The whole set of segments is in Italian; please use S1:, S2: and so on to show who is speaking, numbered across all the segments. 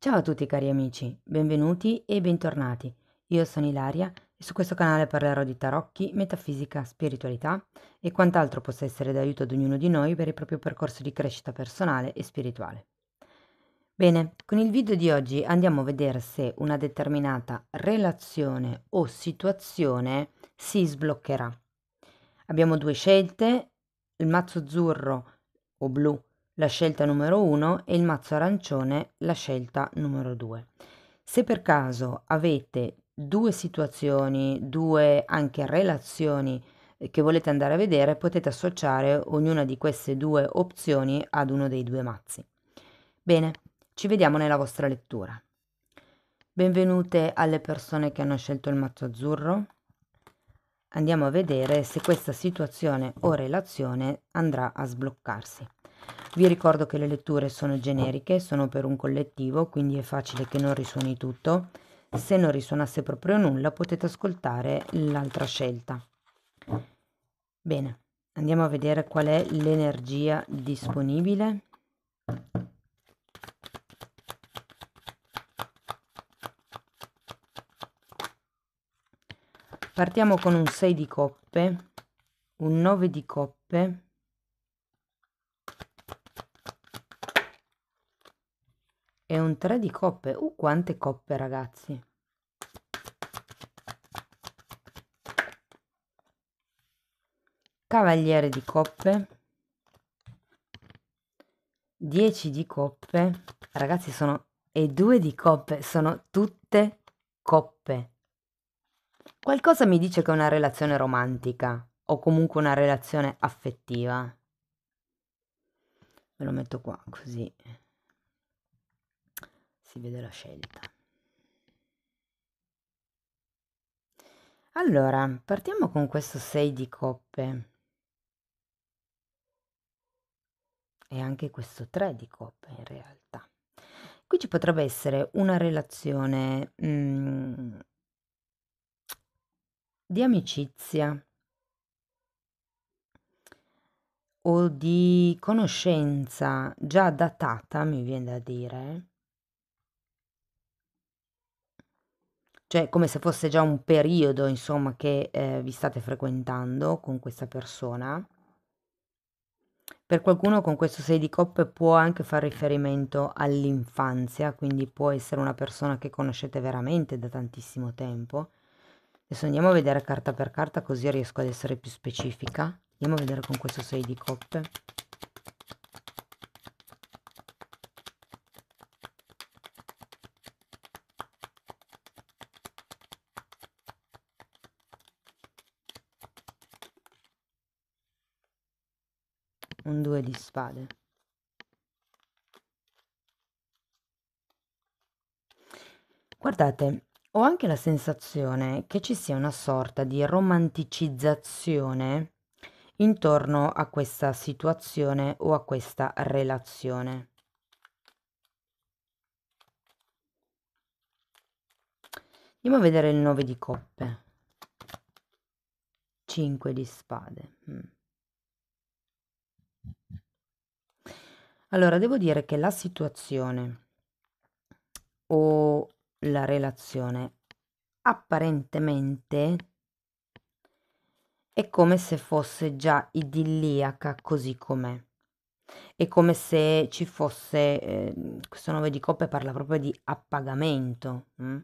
S1: Ciao a tutti cari amici, benvenuti e bentornati. Io sono Ilaria e su questo canale parlerò di tarocchi, metafisica, spiritualità e quant'altro possa essere d'aiuto ad ognuno di noi per il proprio percorso di crescita personale e spirituale. Bene, con il video di oggi andiamo a vedere se una determinata relazione o situazione si sbloccherà. Abbiamo due scelte, il mazzo azzurro o blu la scelta numero 1 e il mazzo arancione la scelta numero 2. Se per caso avete due situazioni, due anche relazioni eh, che volete andare a vedere, potete associare ognuna di queste due opzioni ad uno dei due mazzi. Bene, ci vediamo nella vostra lettura. Benvenute alle persone che hanno scelto il mazzo azzurro. Andiamo a vedere se questa situazione o relazione andrà a sbloccarsi. Vi ricordo che le letture sono generiche, ah. sono per un collettivo, quindi è facile che non risuoni tutto. Se non risuonasse proprio nulla potete ascoltare l'altra scelta. Bene, andiamo a vedere qual è l'energia disponibile. Partiamo con un 6 di coppe, un 9 di coppe, È un 3 di coppe. Uh, quante coppe, ragazzi. Cavaliere di coppe. 10 di coppe. Ragazzi, sono... E due di coppe. Sono tutte coppe. Qualcosa mi dice che è una relazione romantica. O comunque una relazione affettiva. Ve lo metto qua, così si vede la scelta. Allora, partiamo con questo 6 di coppe e anche questo 3 di coppe in realtà. Qui ci potrebbe essere una relazione mh, mm, di amicizia o di conoscenza già datata, mi viene da dire, Cioè, come se fosse già un periodo, insomma, che, ehm, vi state frequentando con questa persona. Per qualcuno con questo 6 di coppe può anche far riferimento all'infanzia, quindi può essere una persona che conoscete veramente da tantissimo tempo. Adesso andiamo a vedere carta per carta così riesco ad essere più specifica. Andiamo a vedere con questo 6 di coppe. due di spade. Guardate, ho anche la sensazione che ci sia una sorta di romanticizzazione intorno a questa situazione o a questa relazione. Andiamo a vedere il 9 di coppe. 5 di spade. Mm. Allora, devo dire che la situazione o la relazione apparentemente è come se fosse già idilliaca così com'è. È come se ci fosse, eh, questo nome di coppe parla proprio di appagamento. Mh? Mm?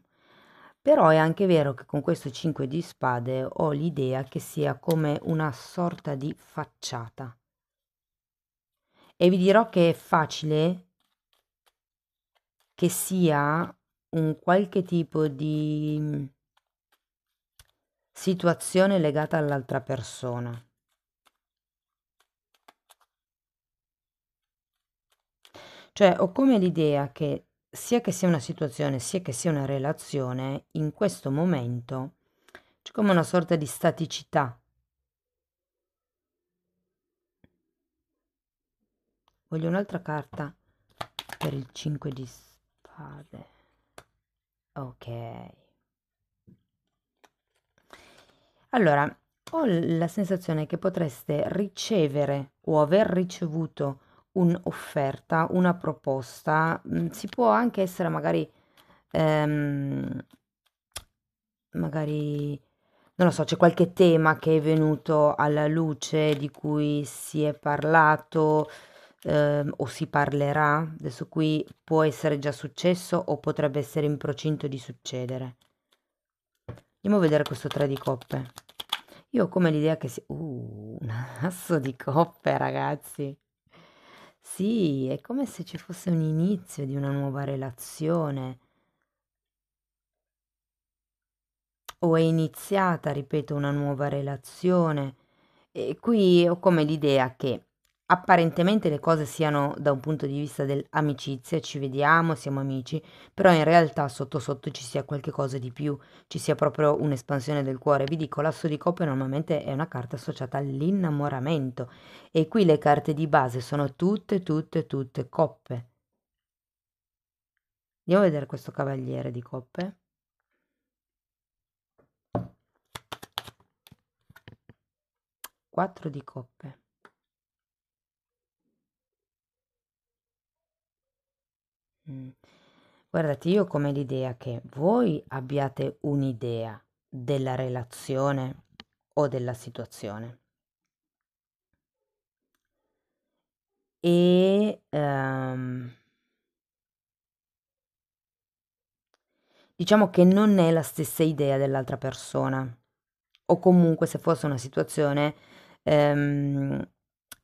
S1: Però è anche vero che con questo 5 di spade ho l'idea che sia come una sorta di facciata e vi dirò che è facile che sia un qualche tipo di mm, situazione legata all'altra persona. Cioè ho come l'idea che sia che sia una situazione, sia che sia una relazione, in questo momento c'è come una sorta di staticità Voglio un'altra carta per il 5 di spade. Ok. Allora, ho la sensazione che potreste ricevere o aver ricevuto un'offerta, una proposta, mm, si può anche essere magari, ehm, magari, non lo so, c'è qualche tema che è venuto alla luce, di cui si è parlato, ehm, o si parlerà, adesso qui può essere già successo o potrebbe essere in procinto di succedere. Andiamo a vedere questo 3 di coppe. Io ho come l'idea che sia... Uh, un asso di coppe, ragazzi. Sì, è come se ci fosse un inizio di una nuova relazione. O è iniziata, ripeto, una nuova relazione. E qui ho come l'idea che apparentemente le cose siano da un punto di vista dell'amicizia, ci vediamo, siamo amici, però in realtà sotto sotto ci sia qualche cosa di più, ci sia proprio un'espansione del cuore. Vi dico, l'asso di coppe normalmente è una carta associata all'innamoramento e qui le carte di base sono tutte, tutte, tutte coppe. Andiamo a vedere questo cavaliere di coppe. Quattro di coppe. Mm. Guardate, io ho come l'idea che voi abbiate un'idea della relazione o della situazione e um, diciamo che non è la stessa idea dell'altra persona o comunque se fosse una situazione um,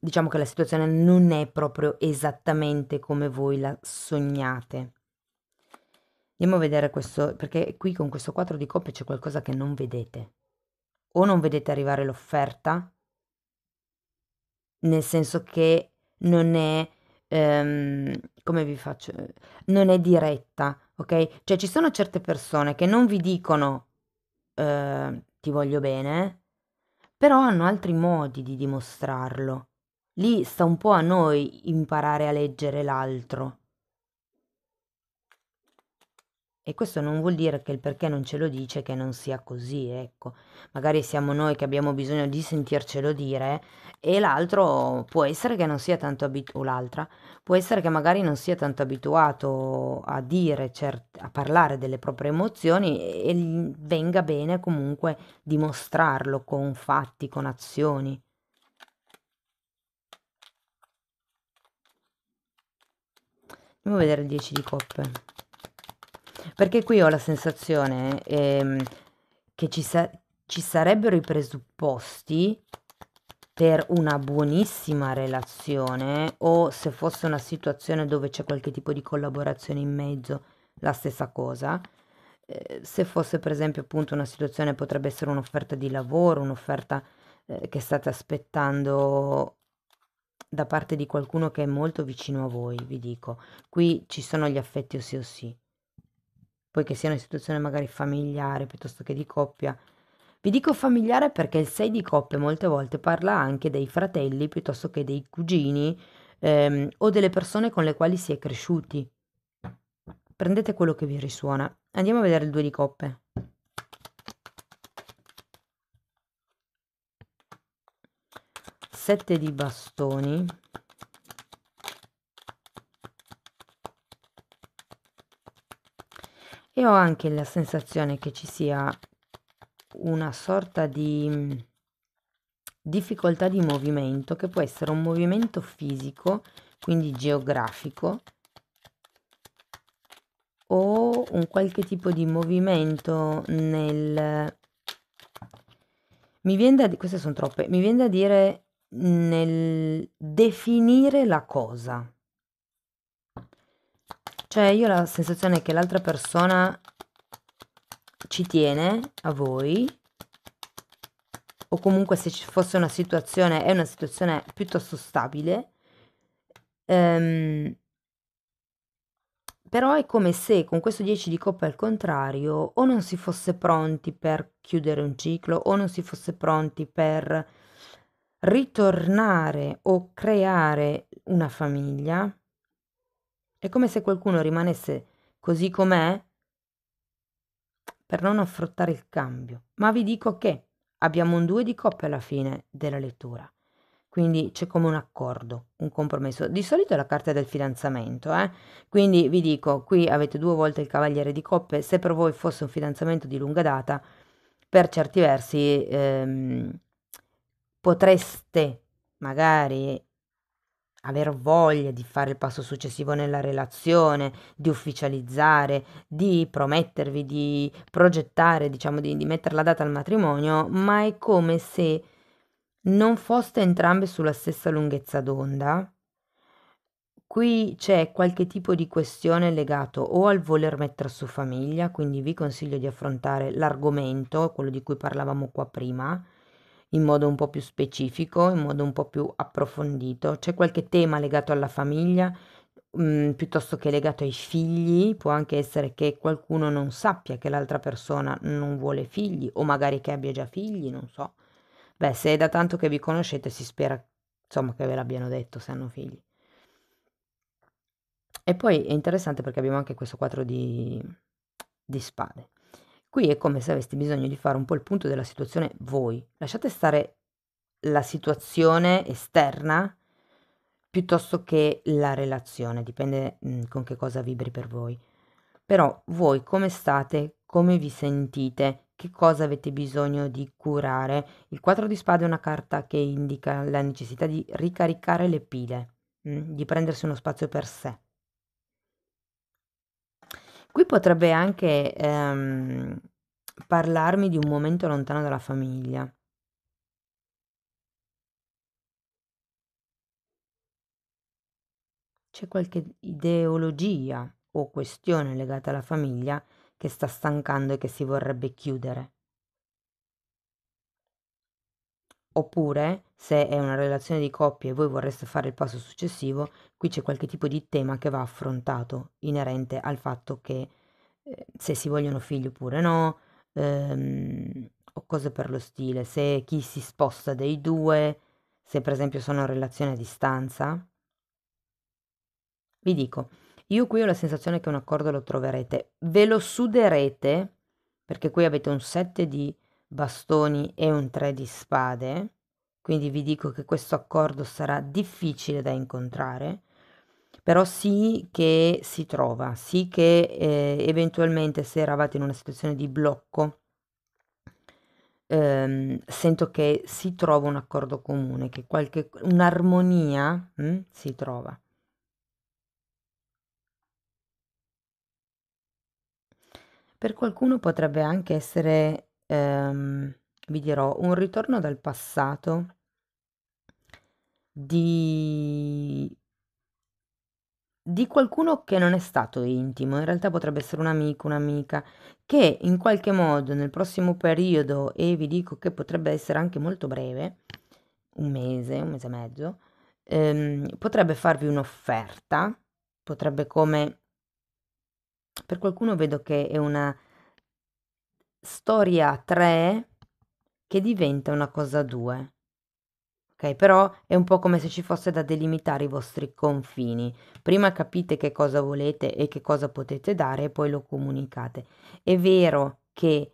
S1: diciamo che la situazione non è proprio esattamente come voi la sognate. Andiamo a vedere questo, perché qui con questo 4 di coppe c'è qualcosa che non vedete. O non vedete arrivare l'offerta, nel senso che non è, um, come vi faccio, non è diretta, ok? Cioè ci sono certe persone che non vi dicono uh, ti voglio bene, però hanno altri modi di dimostrarlo. Lì sta un po' a noi imparare a leggere l'altro. E questo non vuol dire che il perché non ce lo dice che non sia così, ecco. Magari siamo noi che abbiamo bisogno di sentircelo dire e l'altro può essere che non sia tanto abituato, l'altra, può essere che magari non sia tanto abituato a dire, cert- a parlare delle proprie emozioni e, e venga bene comunque dimostrarlo con fatti, con azioni. Andiamo a vedere 10 di coppe. Perché qui ho la sensazione ehm, che ci, sa ci sarebbero i presupposti per una buonissima relazione o se fosse una situazione dove c'è qualche tipo di collaborazione in mezzo, la stessa cosa. Eh, se fosse per esempio appunto una situazione potrebbe essere un'offerta di lavoro, un'offerta eh, che state aspettando da parte di qualcuno che è molto vicino a voi, vi dico, qui ci sono gli affetti o sì o sì, Poiché sia una situazione magari familiare piuttosto che di coppia. Vi dico familiare perché il 6 di coppe molte volte parla anche dei fratelli piuttosto che dei cugini ehm, o delle persone con le quali si è cresciuti. Prendete quello che vi risuona. Andiamo a vedere il 2 di coppe. sette di bastoni e ho anche la sensazione che ci sia una sorta di mm, difficoltà di movimento che può essere un movimento fisico quindi geografico o un qualche tipo di movimento nel mi viene da di... queste sono troppe mi viene da dire nel definire la cosa. Cioè io ho la sensazione che l'altra persona ci tiene a voi o comunque se ci fosse una situazione, è una situazione piuttosto stabile, ehm, però è come se con questo 10 di coppa al contrario o non si fosse pronti per chiudere un ciclo o non si fosse pronti per ritornare o creare una famiglia, è come se qualcuno rimanesse così com'è per non affrontare il cambio. Ma vi dico che abbiamo un due di coppe alla fine della lettura. Quindi c'è come un accordo, un compromesso. Di solito è la carta del fidanzamento, eh? Quindi vi dico, qui avete due volte il cavaliere di coppe, se per voi fosse un fidanzamento di lunga data, per certi versi ehm, potreste magari aver voglia di fare il passo successivo nella relazione, di ufficializzare, di promettervi, di progettare, diciamo, di, di mettere la data al matrimonio, ma è come se non foste entrambe sulla stessa lunghezza d'onda. Qui c'è qualche tipo di questione legato o al voler mettere su famiglia, quindi vi consiglio di affrontare l'argomento, quello di cui parlavamo qua prima, in modo un po' più specifico, in modo un po' più approfondito. C'è qualche tema legato alla famiglia, mh, mm, piuttosto che legato ai figli, può anche essere che qualcuno non sappia che l'altra persona non vuole figli o magari che abbia già figli, non so. Beh, se è da tanto che vi conoscete si spera insomma che ve l'abbiano detto se hanno figli. E poi è interessante perché abbiamo anche questo quadro di, di spade. Qui è come se aveste bisogno di fare un po' il punto della situazione voi. Lasciate stare la situazione esterna piuttosto che la relazione, dipende mh, mm, con che cosa vibri per voi. Però voi come state, come vi sentite, che cosa avete bisogno di curare. Il 4 di spade è una carta che indica la necessità di ricaricare le pile, mh, mm, di prendersi uno spazio per sé. Qui potrebbe anche ehm, parlarmi di un momento lontano dalla famiglia. C'è qualche ideologia o questione legata alla famiglia che sta stancando e che si vorrebbe chiudere. Oppure, se è una relazione di coppia e voi vorreste fare il passo successivo, qui c'è qualche tipo di tema che va affrontato, inerente al fatto che eh, se si vogliono figli oppure no, ehm, o cose per lo stile, se chi si sposta dei due, se per esempio sono in relazione a distanza. Vi dico, io qui ho la sensazione che un accordo lo troverete, ve lo suderete, perché qui avete un set di bastoni e un 3 di spade, quindi vi dico che questo accordo sarà difficile da incontrare, però sì che si trova, sì che eh, eventualmente se eravate in una situazione di blocco, ehm, sento che si trova un accordo comune, che qualche, un'armonia mh, hm, si trova. Per qualcuno potrebbe anche essere ehm, vi dirò, un ritorno dal passato di, di qualcuno che non è stato intimo, in realtà potrebbe essere un amico, un'amica, che in qualche modo nel prossimo periodo, e vi dico che potrebbe essere anche molto breve, un mese, un mese e mezzo, ehm, potrebbe farvi un'offerta, potrebbe come... Per qualcuno vedo che è una storia 3 che diventa una cosa 2. Ok, però è un po' come se ci fosse da delimitare i vostri confini. Prima capite che cosa volete e che cosa potete dare e poi lo comunicate. È vero che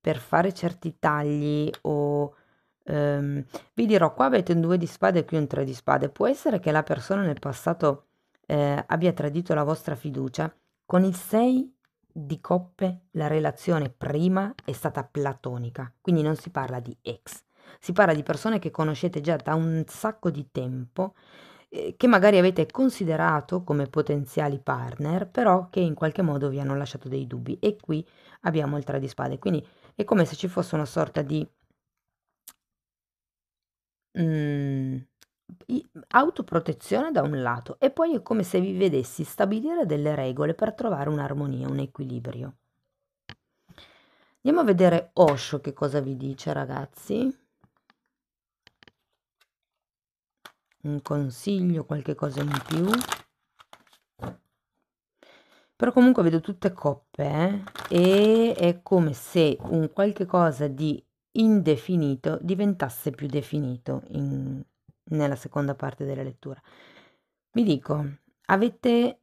S1: per fare certi tagli o Um, vi dirò, qua avete un 2 di spade e qui un 3 di spade. Può essere che la persona nel passato eh, abbia tradito la vostra fiducia con il 6 di coppe la relazione prima è stata platonica, quindi non si parla di ex, si parla di persone che conoscete già da un sacco di tempo, eh, che magari avete considerato come potenziali partner, però che in qualche modo vi hanno lasciato dei dubbi e qui abbiamo il tre di spade, quindi è come se ci fosse una sorta di... Mm, autoprotezione da un lato e poi è come se vi vedessi stabilire delle regole per trovare un'armonia, un equilibrio. Andiamo a vedere Osho che cosa vi dice, ragazzi. Un consiglio, qualche cosa in più. Però comunque vedo tutte coppe eh? e è come se un qualche cosa di indefinito diventasse più definito in, nella seconda parte della lettura. Vi dico, avete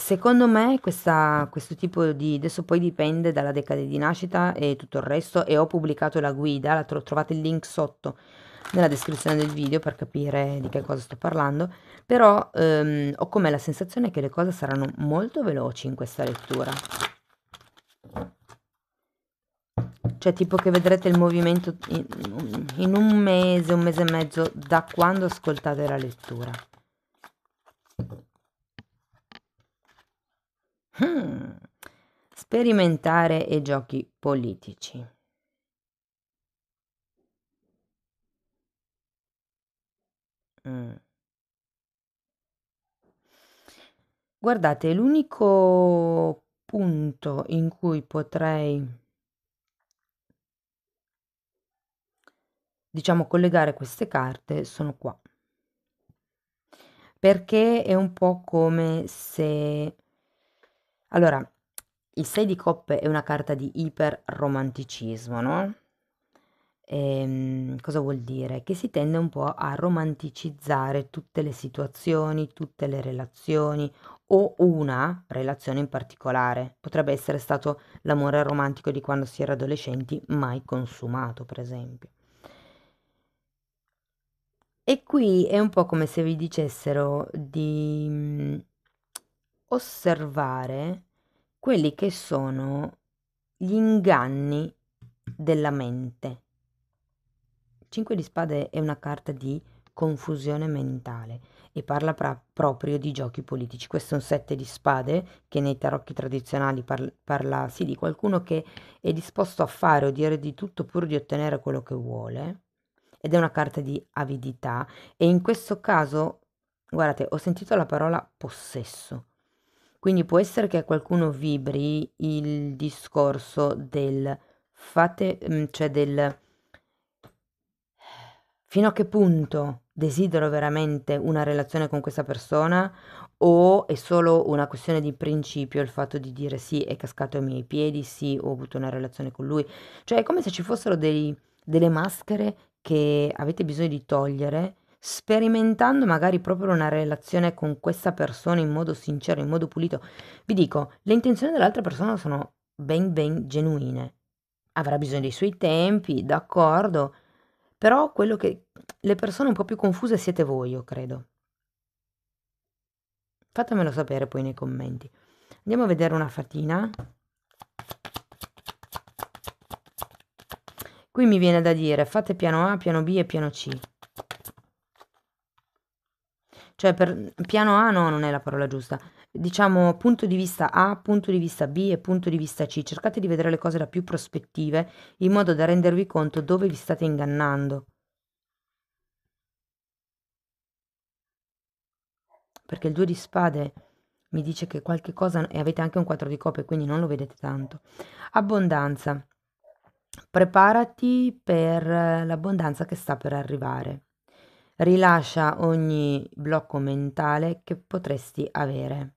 S1: Secondo me questa, questo tipo di... adesso poi dipende dalla decade di nascita e tutto il resto e ho pubblicato la guida, la tro- trovate il link sotto nella descrizione del video per capire di che cosa sto parlando, però ehm, ho come la sensazione che le cose saranno molto veloci in questa lettura cioè tipo che vedrete il movimento in, in un mese, un mese e mezzo da quando ascoltate la lettura. Hmm. Sperimentare e giochi politici. Mm. Guardate, l'unico punto in cui potrei diciamo, collegare queste carte sono qua. Perché è un po' come se... Allora, il 6 di coppe è una carta di iperromanticismo, no? E, ehm, cosa vuol dire? Che si tende un po' a romanticizzare tutte le situazioni, tutte le relazioni o una relazione in particolare. Potrebbe essere stato l'amore romantico di quando si era adolescenti mai consumato, per esempio. E qui è un po' come se vi dicessero di mhmm, osservare quelli che sono gli inganni della mente. Cinque di spade è una carta di confusione mentale e parla pra- proprio di giochi politici. Questo è un sette di spade che nei tarocchi tradizionali par- parla sì di qualcuno che è disposto a fare o dire di tutto pur di ottenere quello che vuole ed è una carta di avidità e in questo caso, guardate, ho sentito la parola possesso. Quindi può essere che a qualcuno vibri il discorso del fate, mm, cioè del fino a che punto desidero veramente una relazione con questa persona o è solo una questione di principio il fatto di dire sì, è cascato ai miei piedi, sì, ho avuto una relazione con lui. Cioè è come se ci fossero dei, delle maschere che avete bisogno di togliere, sperimentando magari proprio una relazione con questa persona in modo sincero, in modo pulito. Vi dico, le intenzioni dell'altra persona sono ben ben genuine. Avrà bisogno dei suoi tempi, d'accordo, però quello che le persone un po' più confuse siete voi, io credo. Fatemelo sapere poi nei commenti. Andiamo a vedere una fatina. Qui mi viene da dire fate piano A, piano B e piano C. Cioè per piano A no, non è la parola giusta. Diciamo punto di vista A, punto di vista B e punto di vista C. Cercate di vedere le cose da più prospettive in modo da rendervi conto dove vi state ingannando. Perché il due di spade mi dice che qualche cosa e avete anche un 4 di coppe, quindi non lo vedete tanto. Abbondanza. Preparati per eh, l'abbondanza che sta per arrivare. Rilascia ogni blocco mentale che potresti avere.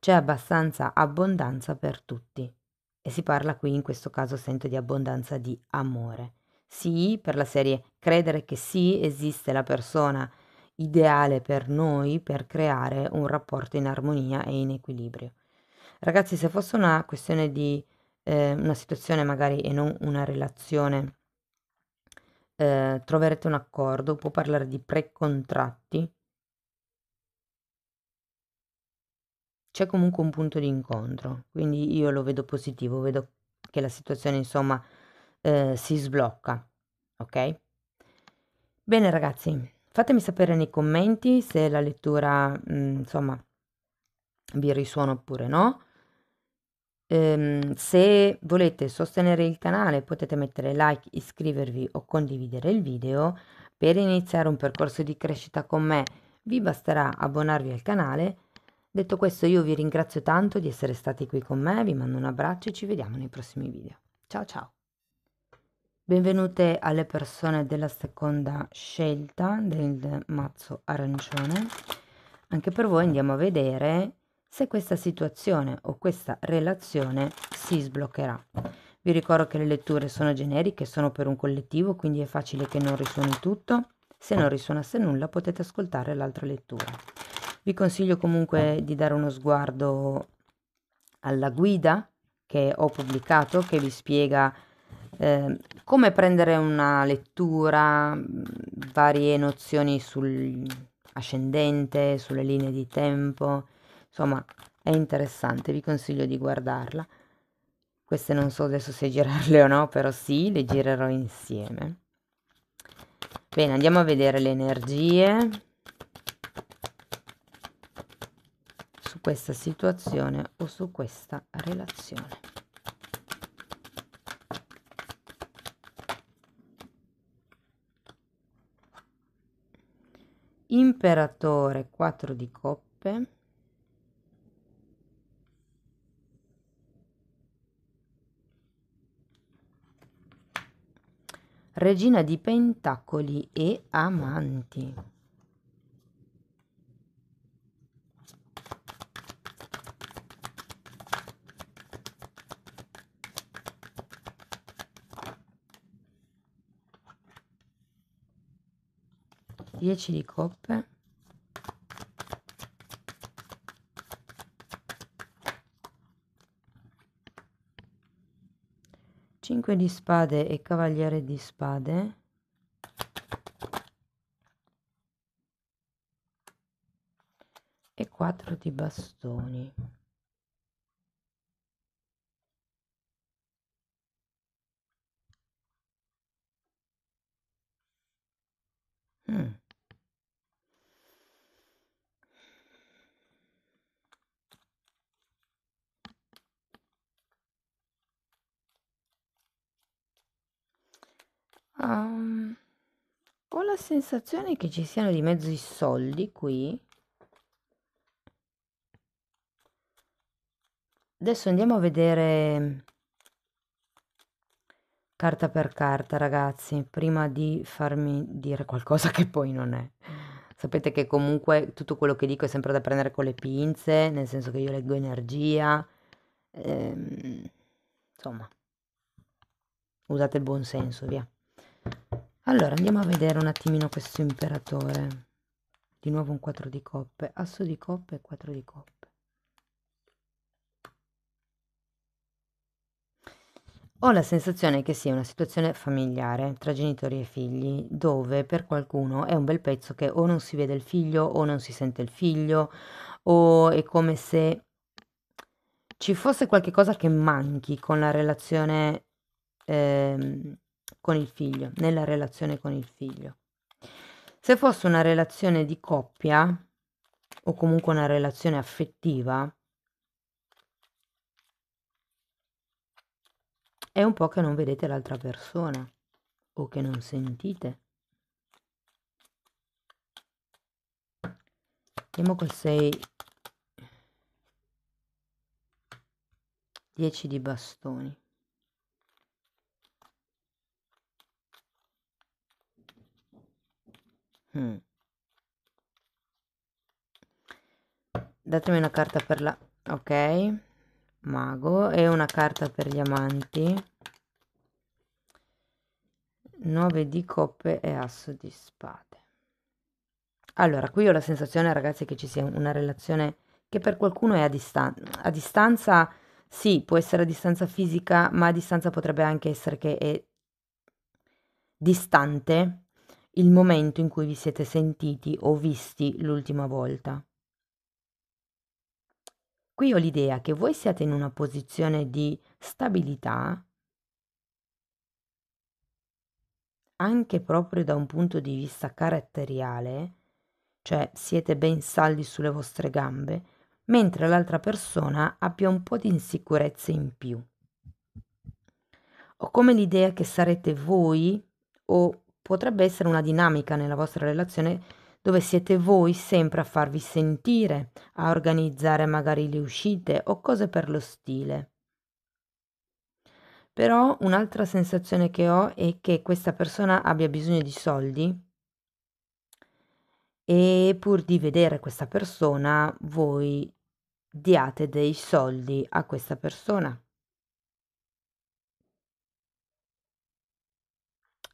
S1: C'è abbastanza abbondanza per tutti. E si parla qui, in questo caso sento di abbondanza di amore. Sì, per la serie credere che sì, esiste la persona ideale per noi per creare un rapporto in armonia e in equilibrio. Ragazzi, se fosse una questione di eh, una situazione magari e non una relazione, eh, troverete un accordo, può parlare di precontratti. C'è comunque un punto di incontro, quindi io lo vedo positivo, vedo che la situazione insomma eh, si sblocca, ok? Bene ragazzi, fatemi sapere nei commenti se la lettura mh, mm, insomma vi risuona oppure no. Ehm, se volete sostenere il canale potete mettere like, iscrivervi o condividere il video. Per iniziare un percorso di crescita con me vi basterà abbonarvi al canale. Detto questo io vi ringrazio tanto di essere stati qui con me, vi mando un abbraccio e ci vediamo nei prossimi video. Ciao ciao! Benvenute alle persone della seconda scelta del mazzo arancione. Anche per voi andiamo a vedere se questa situazione o questa relazione si sbloccherà. Vi ricordo che le letture sono generiche, sono per un collettivo, quindi è facile che non risuoni tutto. Se non risuonasse nulla potete ascoltare l'altra lettura. Vi consiglio comunque di dare uno sguardo alla guida che ho pubblicato che vi spiega eh, come prendere una lettura, varie nozioni sull'ascendente, sulle linee di tempo, Insomma, è interessante, vi consiglio di guardarla. Queste non so adesso se girarle o no, però sì, le girerò insieme. Bene, andiamo a vedere le energie su questa situazione o su questa relazione. Imperatore 4 di coppe. regina di pentacoli e amanti. Dieci di coppe. 5 di spade e cavaliere di spade e 4 di bastoni sensazione che ci siano di mezzo i soldi qui. Adesso andiamo a vedere mm, carta per carta, ragazzi, prima di farmi dire qualcosa che poi non è. Sapete che comunque tutto quello che dico è sempre da prendere con le pinze, nel senso che io leggo energia. Ehm, insomma, usate il buon senso, via allora andiamo a vedere un attimino questo imperatore di nuovo un 4 di coppe asso di coppe e 4 di coppe Ho la sensazione che sia una situazione familiare tra genitori e figli, dove per qualcuno è un bel pezzo che o non si vede il figlio o non si sente il figlio, o è come se ci fosse qualcosa che manchi con la relazione eh, con il figlio, nella relazione con il figlio. Se fosse una relazione di coppia o comunque una relazione affettiva, è un po' che non vedete l'altra persona o che non sentite. Vediamo col 6 10 di bastoni. Mm. Datemi una carta per la... Ok. Mago. E una carta per gli amanti. 9 di coppe e asso di spade. Allora, qui ho la sensazione, ragazzi, che ci sia una relazione che per qualcuno è a distanza. A distanza, sì, può essere a distanza fisica, ma a distanza potrebbe anche essere che è distante il momento in cui vi siete sentiti o visti l'ultima volta. Qui ho l'idea che voi siate in una posizione di stabilità, anche proprio da un punto di vista caratteriale, cioè siete ben saldi sulle vostre gambe, mentre l'altra persona abbia un po' di insicurezza in più. Ho come l'idea che sarete voi o potrebbe essere una dinamica nella vostra relazione dove siete voi sempre a farvi sentire, a organizzare magari le uscite o cose per lo stile. Però un'altra sensazione che ho è che questa persona abbia bisogno di soldi e pur di vedere questa persona voi diate dei soldi a questa persona.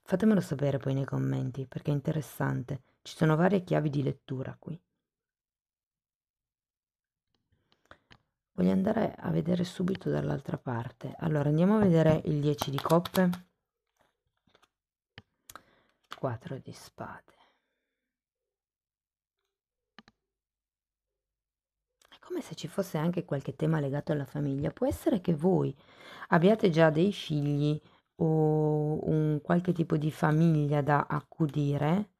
S1: Fatemelo sapere poi nei commenti perché è interessante, ci sono varie chiavi di lettura qui. Voglio andare a vedere subito dall'altra parte. Allora andiamo a vedere il 10 di coppe, 4 di spade. È come se ci fosse anche qualche tema legato alla famiglia. Può essere che voi abbiate già dei figli o un qualche tipo di famiglia da accudire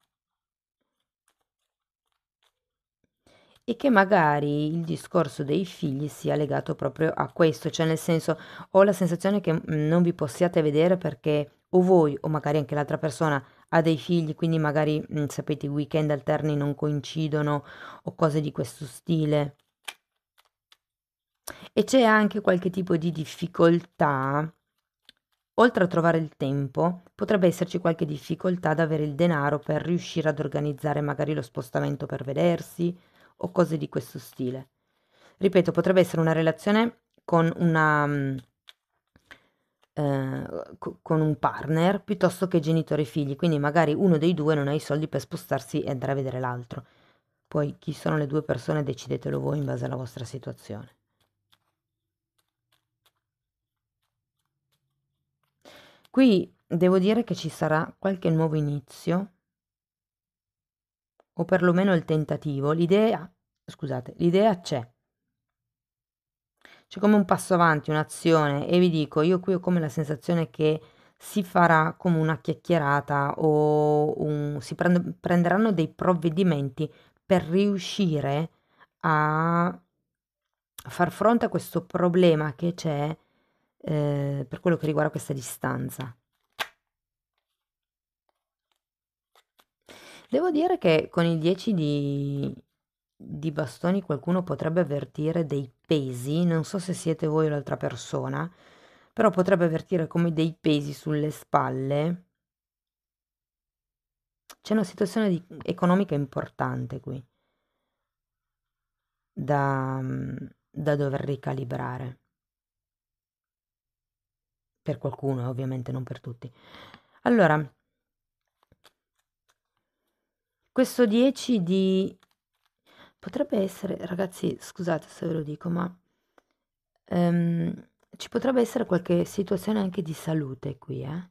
S1: e che magari il discorso dei figli sia legato proprio a questo, cioè nel senso ho la sensazione che mm, non vi possiate vedere perché o voi o magari anche l'altra persona ha dei figli, quindi magari mh, mm, sapete i weekend alterni non coincidono o cose di questo stile. E c'è anche qualche tipo di difficoltà Oltre a trovare il tempo, potrebbe esserci qualche difficoltà ad avere il denaro per riuscire ad organizzare magari lo spostamento per vedersi o cose di questo stile. Ripeto, potrebbe essere una relazione con una, mm, eh, con un partner piuttosto che genitori e figli, quindi magari uno dei due non ha i soldi per spostarsi e andare a vedere l'altro. Poi chi sono le due persone decidetelo voi in base alla vostra situazione. Qui devo dire che ci sarà qualche nuovo inizio, o perlomeno il tentativo. L'idea, scusate, l'idea c'è. C'è come un passo avanti, un'azione, e vi dico, io qui ho come la sensazione che si farà come una chiacchierata o un, si prend, prenderanno dei provvedimenti per riuscire a far fronte a questo problema che c'è eh, per quello che riguarda questa distanza. Devo dire che con il 10 di, di bastoni qualcuno potrebbe avvertire dei pesi, non so se siete voi o l'altra persona, però potrebbe avvertire come dei pesi sulle spalle. C'è una situazione di, economica importante qui da, da dover ricalibrare per qualcuno, ovviamente non per tutti. Allora, questo 10 di... potrebbe essere, ragazzi, scusate se ve lo dico, ma um, ci potrebbe essere qualche situazione anche di salute qui, eh?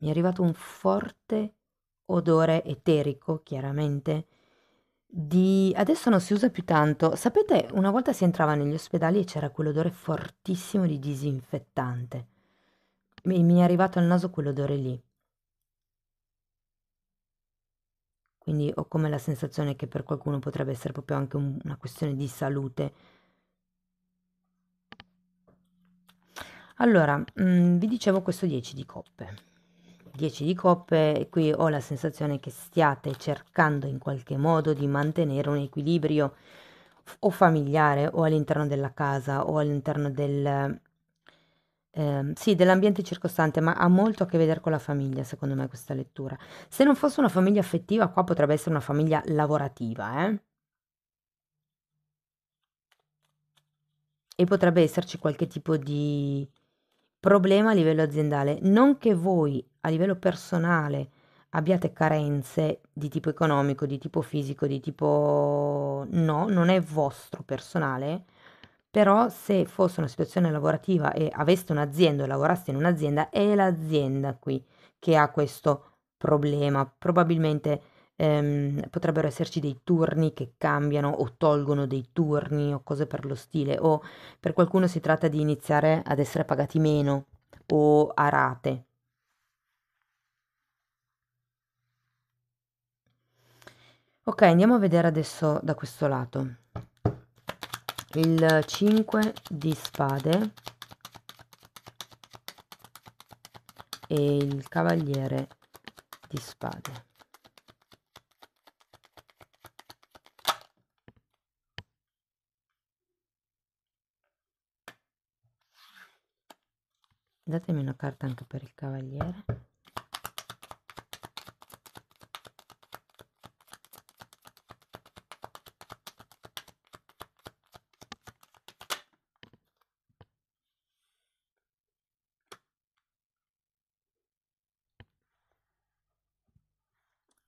S1: Mi è arrivato un forte odore eterico, chiaramente, di adesso non si usa più tanto. Sapete, una volta si entrava negli ospedali e c'era quell'odore fortissimo di disinfettante. Mi mi è arrivato al naso quell'odore lì. Quindi ho come la sensazione che per qualcuno potrebbe essere proprio anche un una questione di salute. Allora, mhmm, vi dicevo questo 10 di coppe. 10 di coppe e qui ho la sensazione che stiate cercando in qualche modo di mantenere un equilibrio o familiare o all'interno della casa o all'interno del, eh, sì, dell'ambiente circostante, ma ha molto a che vedere con la famiglia, secondo me, questa lettura. Se non fosse una famiglia affettiva, qua potrebbe essere una famiglia lavorativa, eh? E potrebbe esserci qualche tipo di problema a livello aziendale. Non che voi a livello personale abbiate carenze di tipo economico, di tipo fisico, di tipo no, non è vostro personale, però se fosse una situazione lavorativa e aveste un'azienda o lavoraste in un'azienda, è l'azienda qui che ha questo problema. Probabilmente ehm, potrebbero esserci dei turni che cambiano o tolgono dei turni o cose per lo stile, o per qualcuno si tratta di iniziare ad essere pagati meno o a rate. Ok, andiamo a vedere adesso da questo lato. Il 5 di spade e il cavaliere di spade. datemi una carta anche per il cavaliere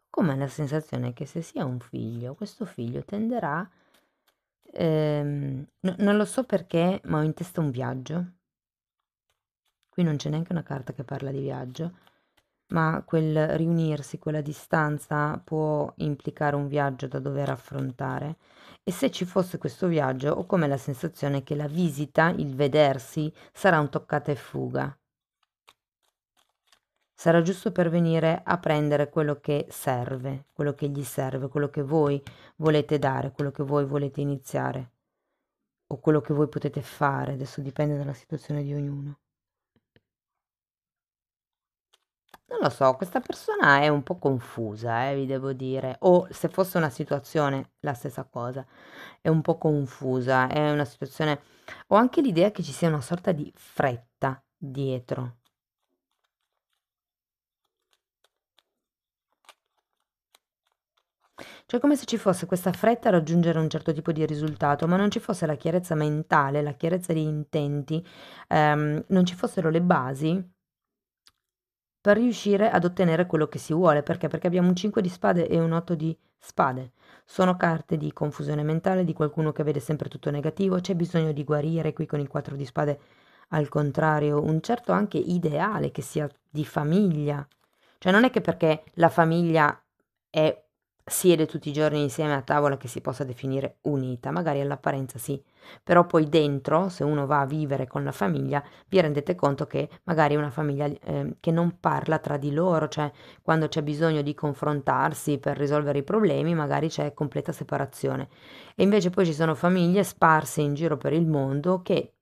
S1: come la sensazione che se si ha un figlio questo figlio tenderà ehm, no, non lo so perché ma ho in testa un viaggio qui non c'è neanche una carta che parla di viaggio, ma quel riunirsi, quella distanza può implicare un viaggio da dover affrontare. E se ci fosse questo viaggio, ho come la sensazione che la visita, il vedersi, sarà un toccata e fuga. Sarà giusto per venire a prendere quello che serve, quello che gli serve, quello che voi volete dare, quello che voi volete iniziare o quello che voi potete fare, adesso dipende dalla situazione di ognuno. Non lo so, questa persona è un po' confusa, eh, vi devo dire. O se fosse una situazione, la stessa cosa. È un po' confusa, è una situazione... Ho anche l'idea che ci sia una sorta di fretta dietro. Cioè come se ci fosse questa fretta a raggiungere un certo tipo di risultato, ma non ci fosse la chiarezza mentale, la chiarezza di intenti, ehm, non ci fossero le basi per riuscire ad ottenere quello che si vuole. Perché? Perché abbiamo un 5 di spade e un 8 di spade. Sono carte di confusione mentale, di qualcuno che vede sempre tutto negativo, c'è bisogno di guarire qui con il 4 di spade al contrario, un certo anche ideale che sia di famiglia. Cioè non è che perché la famiglia è siede tutti i giorni insieme a tavola che si possa definire unita, magari all'apparenza sì, però poi dentro, se uno va a vivere con la famiglia, vi rendete conto che magari è una famiglia eh, che non parla tra di loro, cioè quando c'è bisogno di confrontarsi per risolvere i problemi, magari c'è completa separazione. E invece poi ci sono famiglie sparse in giro per il mondo che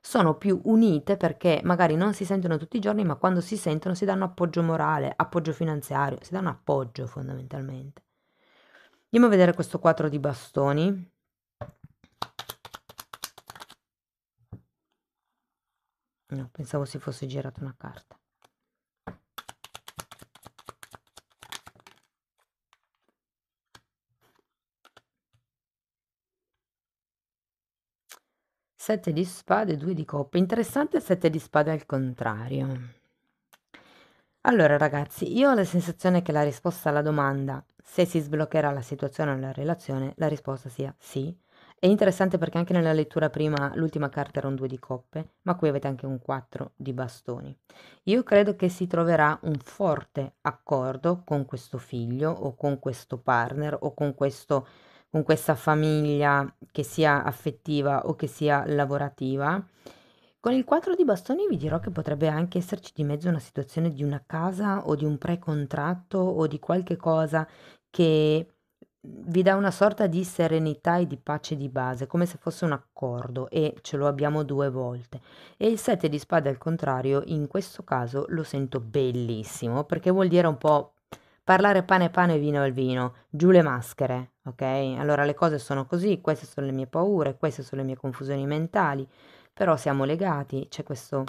S1: sono più unite perché magari non si sentono tutti i giorni, ma quando si sentono si danno appoggio morale, appoggio finanziario, si danno appoggio fondamentalmente. Andiamo a vedere questo 4 di bastoni. No, pensavo si fosse girata una carta. Sette di spade, due di coppe. Interessante sette di spade al contrario. Allora ragazzi, io ho la sensazione che la risposta alla domanda se si sbloccherà la situazione o la relazione, la risposta sia sì. È interessante perché anche nella lettura prima l'ultima carta era un 2 di coppe, ma qui avete anche un 4 di bastoni. Io credo che si troverà un forte accordo con questo figlio o con questo partner o con, questo, con questa famiglia che sia affettiva o che sia lavorativa con il 4 di bastoni vi dirò che potrebbe anche esserci di mezzo una situazione di una casa o di un precontratto o di qualche cosa che vi dà una sorta di serenità e di pace di base, come se fosse un accordo e ce lo abbiamo due volte. E il 7 di spade al contrario, in questo caso lo sento bellissimo, perché vuol dire un po' parlare pane pane, vino al vino, giù le maschere, ok? Allora le cose sono così, queste sono le mie paure, queste sono le mie confusioni mentali però siamo legati, c'è questo,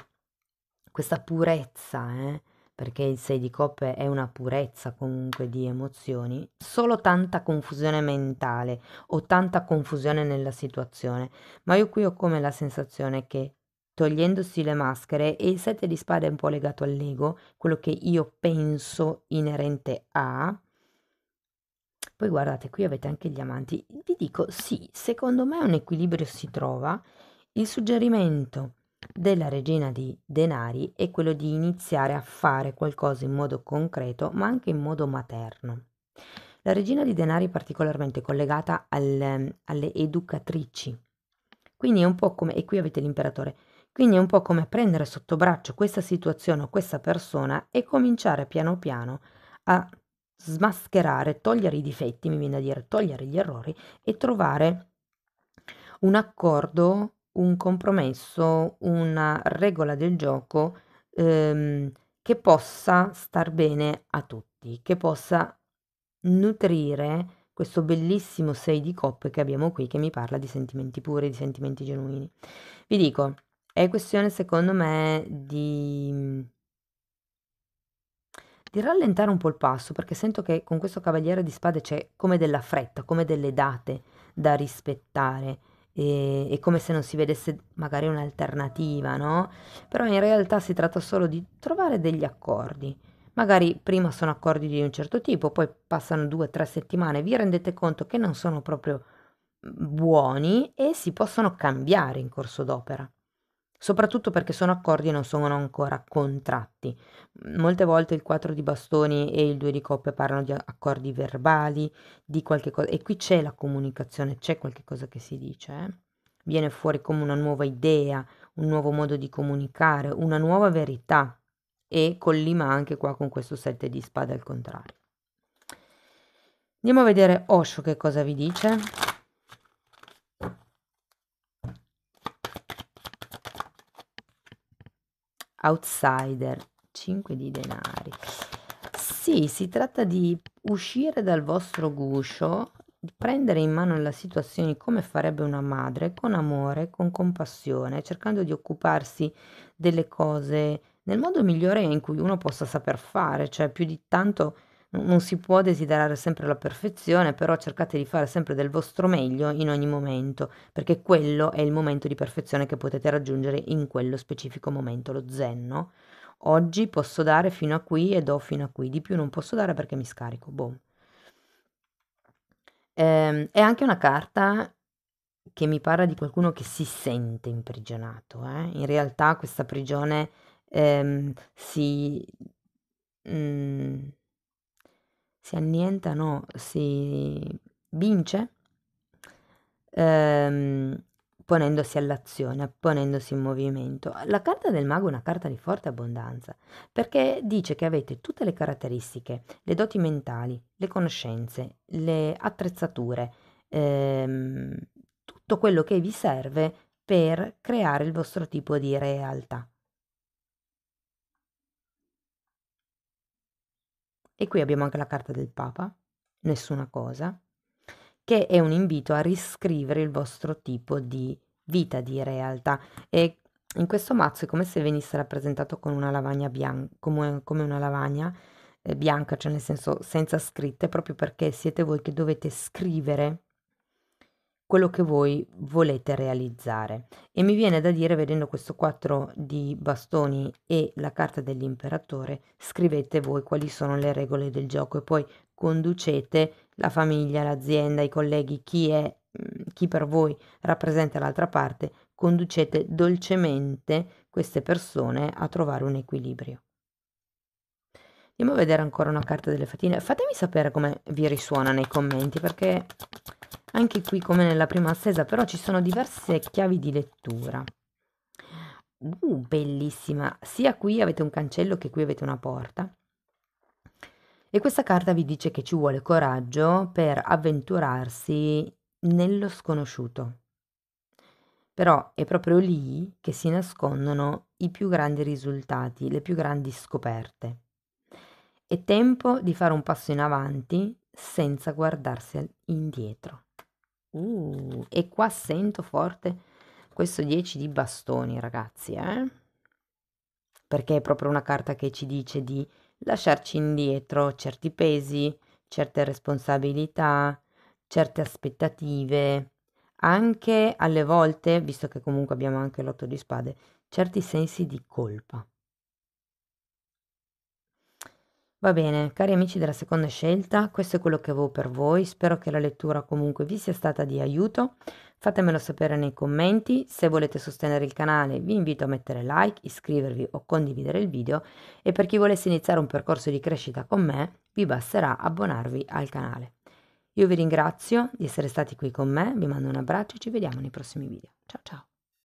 S1: questa purezza, eh? perché il 6 di coppe è una purezza comunque di emozioni, solo tanta confusione mentale o tanta confusione nella situazione, ma io qui ho come la sensazione che togliendosi le maschere e il 7 di spada è un po' legato all'ego, quello che io penso inerente a... Poi guardate, qui avete anche gli amanti. Vi dico, sì, secondo me un equilibrio si trova, il suggerimento della regina di denari è quello di iniziare a fare qualcosa in modo concreto ma anche in modo materno. La regina di denari è particolarmente collegata al, alle educatrici, quindi è un po' come, e qui avete l'imperatore, quindi è un po' come prendere sotto braccio questa situazione o questa persona e cominciare piano piano a smascherare, togliere i difetti, mi viene a dire togliere gli errori e trovare un accordo un compromesso, una regola del gioco ehm, che possa star bene a tutti, che possa nutrire questo bellissimo 6 di coppe che abbiamo qui che mi parla di sentimenti puri, di sentimenti genuini. Vi dico, è questione secondo me di di rallentare un po' il passo perché sento che con questo cavaliere di spade c'è come della fretta, come delle date da rispettare e, è come se non si vedesse magari un'alternativa, no? Però in realtà si tratta solo di trovare degli accordi. Magari prima sono accordi di un certo tipo, poi passano due o tre settimane, vi rendete conto che non sono proprio mhmm, buoni e si possono cambiare in corso d'opera soprattutto perché sono accordi e non sono ancora contratti. Molte volte il 4 di bastoni e il 2 di coppe parlano di accordi verbali, di qualche cosa, e qui c'è la comunicazione, c'è qualche cosa che si dice, eh? viene fuori come una nuova idea, un nuovo modo di comunicare, una nuova verità e collima anche qua con questo 7 di spada al contrario. Andiamo a vedere Osho che cosa vi dice. Outsider, 5 di denari. Sì, si tratta di uscire dal vostro guscio, prendere in mano la situazione come farebbe una madre, con amore, con compassione, cercando di occuparsi delle cose nel modo migliore in cui uno possa saper fare, cioè più di tanto non si può desiderare sempre la perfezione, però cercate di fare sempre del vostro meglio in ogni momento, perché quello è il momento di perfezione che potete raggiungere in quello specifico momento, lo zen, no? Oggi posso dare fino a qui e do fino a qui, di più non posso dare perché mi scarico, boom. Ehm, è anche una carta che mi parla di qualcuno che si sente imprigionato, eh? in realtà questa prigione ehm, si... Mm, si annienta, no, si vince ehm, ponendosi all'azione, ponendosi in movimento. La carta del mago è una carta di forte abbondanza, perché dice che avete tutte le caratteristiche, le doti mentali, le conoscenze, le attrezzature, ehm, tutto quello che vi serve per creare il vostro tipo di realtà. e qui abbiamo anche la carta del Papa, nessuna cosa, che è un invito a riscrivere il vostro tipo di vita, di realtà. E in questo mazzo è come se venisse rappresentato con una lavagna bianca, come, come una lavagna eh, bianca, cioè nel senso senza scritte, proprio perché siete voi che dovete scrivere quello che voi volete realizzare. E mi viene da dire, vedendo questo 4 di bastoni e la carta dell'imperatore, scrivete voi quali sono le regole del gioco e poi conducete la famiglia, l'azienda, i colleghi, chi è chi per voi rappresenta l'altra parte, conducete dolcemente queste persone a trovare un equilibrio. Andiamo a vedere ancora una carta delle fatine. Fatemi sapere come vi risuona nei commenti, perché anche qui, come nella prima stesa, però ci sono diverse chiavi di lettura. Uh, bellissima! Sia qui avete un cancello che qui avete una porta. E questa carta vi dice che ci vuole coraggio per avventurarsi nello sconosciuto. Però è proprio lì che si nascondono i più grandi risultati, le più grandi scoperte. È tempo di fare un passo in avanti senza guardarsi indietro. Uh, e qua sento forte questo 10 di bastoni, ragazzi, eh? Perché è proprio una carta che ci dice di lasciarci indietro certi pesi, certe responsabilità, certe aspettative, anche alle volte, visto che comunque abbiamo anche l'otto di spade, certi sensi di colpa. Va bene, cari amici della seconda scelta, questo è quello che avevo per voi, spero che la lettura comunque vi sia stata di aiuto, fatemelo sapere nei commenti, se volete sostenere il canale vi invito a mettere like, iscrivervi o condividere il video e per chi volesse iniziare un percorso di crescita con me vi basterà abbonarvi al canale. Io vi ringrazio di essere stati qui con me, vi mando un abbraccio e ci vediamo nei prossimi video. Ciao ciao!